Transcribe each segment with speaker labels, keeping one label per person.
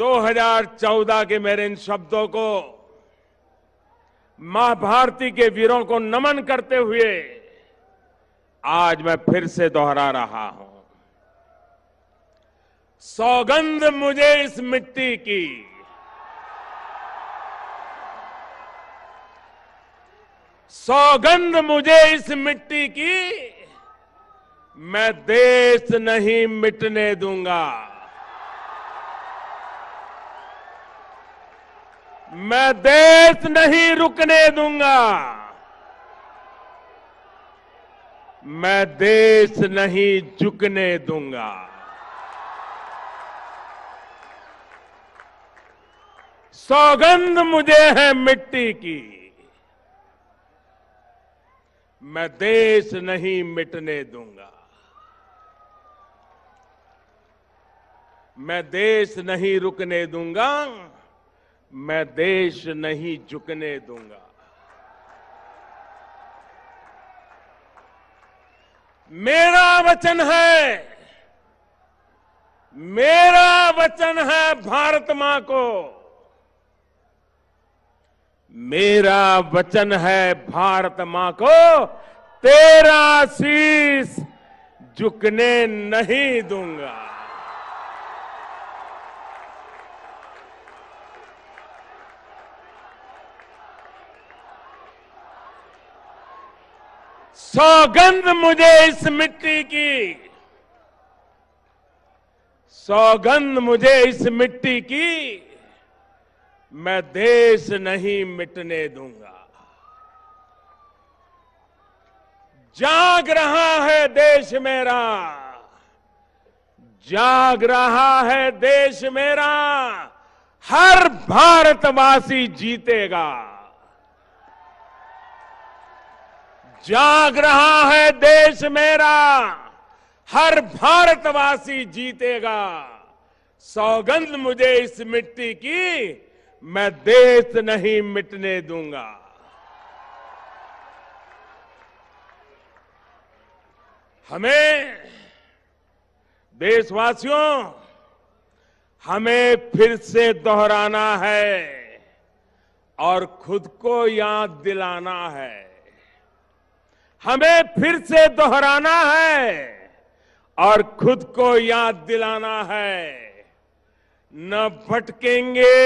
Speaker 1: 2014 के मेरे इन शब्दों को मां भारती के वीरों को नमन करते हुए आज मैं फिर से दोहरा रहा हूं सौगंध मुझे इस मिट्टी की सौगंध मुझे इस मिट्टी की मैं देश नहीं मिटने दूंगा मैं देश नहीं रुकने दूंगा मैं देश नहीं झुकने दूंगा सौगंध मुझे है मिट्टी की मैं देश नहीं मिटने दूंगा मैं देश नहीं रुकने दूंगा मैं देश नहीं झुकने दूंगा मेरा वचन है मेरा वचन है भारत मां को मेरा वचन है भारत मां को तेरा शीश झुकने नहीं दूंगा सौगंध मुझे इस मिट्टी की सौगंध मुझे इस मिट्टी की मैं देश नहीं मिटने दूंगा जाग रहा है देश मेरा जाग रहा है देश मेरा हर भारतवासी जीतेगा जाग रहा है देश मेरा हर भारतवासी जीतेगा सौगंध मुझे इस मिट्टी की मैं देश नहीं मिटने दूंगा हमें देशवासियों हमें फिर से दोहराना है और खुद को याद दिलाना है हमें फिर से दोहराना है और खुद को याद दिलाना है न भटकेंगे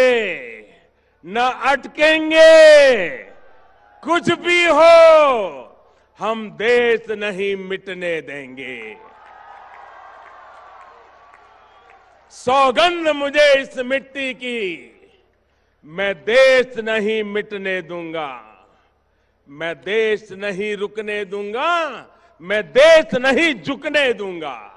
Speaker 1: न अटकेंगे कुछ भी हो हम देश नहीं मिटने देंगे सौगंध मुझे इस मिट्टी की मैं देश नहीं मिटने दूंगा मैं देश नहीं रुकने दूंगा मैं देश नहीं झुकने दूंगा